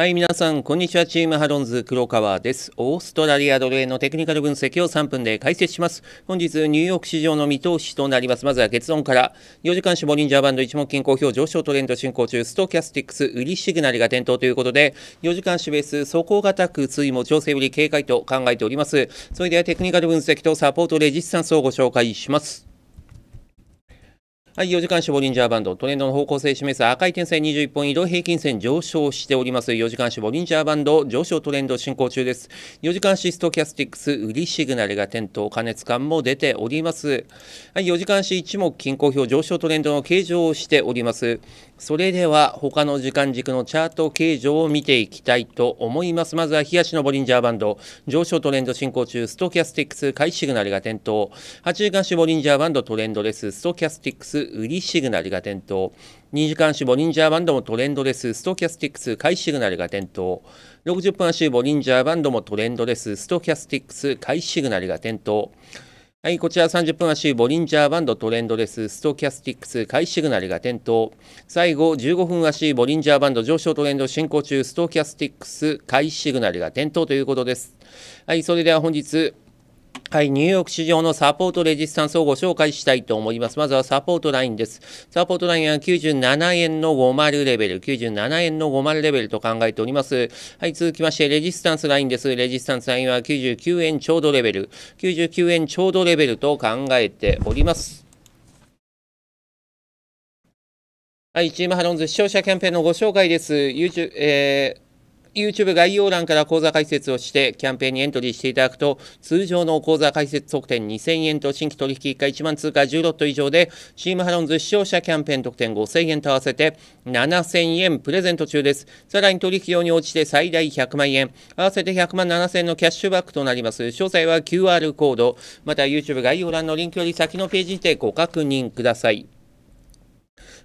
はい、皆さん、こんにちは。チームハロンズ黒川です。オーストラリアドル円のテクニカル分析を3分で解説します。本日、ニューヨーク市場の見通しとなります。まずは結論から。4時間種ボリンジャーバンド一目均衡表上昇トレンド進行中、ストキャスティックス売りシグナルが点灯ということで、4時間種ベース、底堅く推移も調整売り警戒と考えております。それではテクニカル分析とサポートレジスタンスをご紹介します。はい、4時間絞リンジャーバンド、トレンドの方向性示す赤い点線21本移動平均線上昇しております。4時間絞リンジャーバンド、上昇トレンド進行中です。4時間シストキャスティックス、売りシグナルが点灯、加熱感も出ております。はい、4時間シ一目均衡表上昇トレンドの計上をしております。それでは他の時間軸のチャート形状を見ていきたいと思います。まずは冷やしのボリンジャーバンド、上昇トレンド進行中、ストキャスティックス買いシグナルが点灯、8時間足ボリンジャーバンドトレンドレス、ストキャスティックス売りシグナルが点灯、2時間足ボリンジャーバンドもトレンドレス、ストキャスティックス買いシグナルが点灯、60分足ボリンジャーバンドもトレンドレス、ストキャスティックス買いシグナルが点灯、はい、こちら30分足、ボリンジャーバンドトレンドレス、ストキャスティックス、買いシグナルが点灯。最後、15分足、ボリンジャーバンド上昇トレンド進行中、ストキャスティックス、買いシグナルが点灯ということです。はい、それでは本日、はい、ニューヨーク市場のサポートレジスタンスをご紹介したいと思います。まずはサポートラインです。サポートラインは97円の50レベル、97円の50レベルと考えております。はい、続きまして、レジスタンスラインです。レジスタンスラインは99円ちょうどレベル、99円ちょうどレベルと考えております。はい、チームハロンズ視聴者キャンペーンのご紹介です。YouTube、えー YouTube 概要欄から講座解説をしてキャンペーンにエントリーしていただくと通常の講座解説特典2000円と新規取引1回1万通貨10ロット以上でチームハロンズ視聴者キャンペーン特典5000円と合わせて7000円プレゼント中ですさらに取引用に応じて最大100万円合わせて100万7000円のキャッシュバックとなります詳細は QR コードまた YouTube 概要欄のリンクより先のページにてご確認ください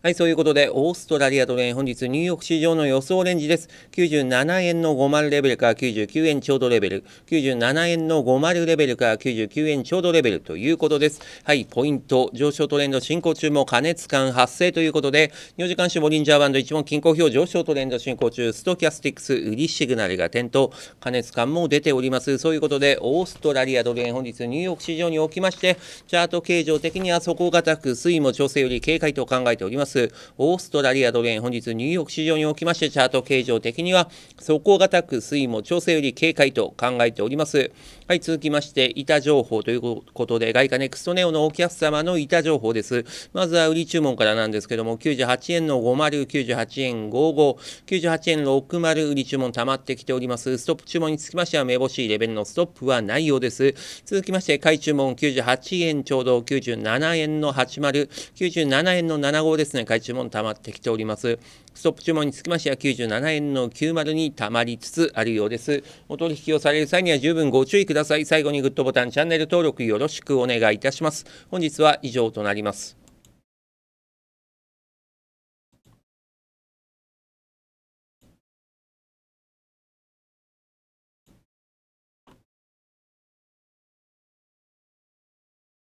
はい、そういうことで、オーストラリアドル円、本日ニューヨーク市場の予想レンジです。97円の50レベルから99円ちょうどレベル、97円の50レベルから99円ちょうどレベルということです。はい、ポイント、上昇トレンド進行中も過熱感発生ということで、4時間シボリンジャーバンド1問均衡表上昇トレンド進行中、ストキャスティックス売りシグナルが点灯、過熱感も出ております。そういうことで、オーストラリアドル円、本日ニューヨーク市場におきまして、チャート形状的には底堅く、推移も調整より警戒と考えております。オーストラリアドル円本日ニューヨーク市場におきましてチャート形状的には走行がく推移も調整より警戒と考えておりますはい、続きまして、板情報ということで、外貨ネクストネオのお客様の板情報です。まずは売り注文からなんですけども、98円の50、98円55、98円60、売り注文溜まってきております。ストップ注文につきましては、目星レベルのストップはないようです。続きまして、買い注文98円ちょうど、97円の80、97円の75ですね、買い注文溜まってきております。ストップ注文につきましては、97円の90に溜まりつつあるようです。お取引をされる際には十分ご注意ください。ください最後にグッドボタンチャンネル登録よろしくお願いいたします本日は以上となります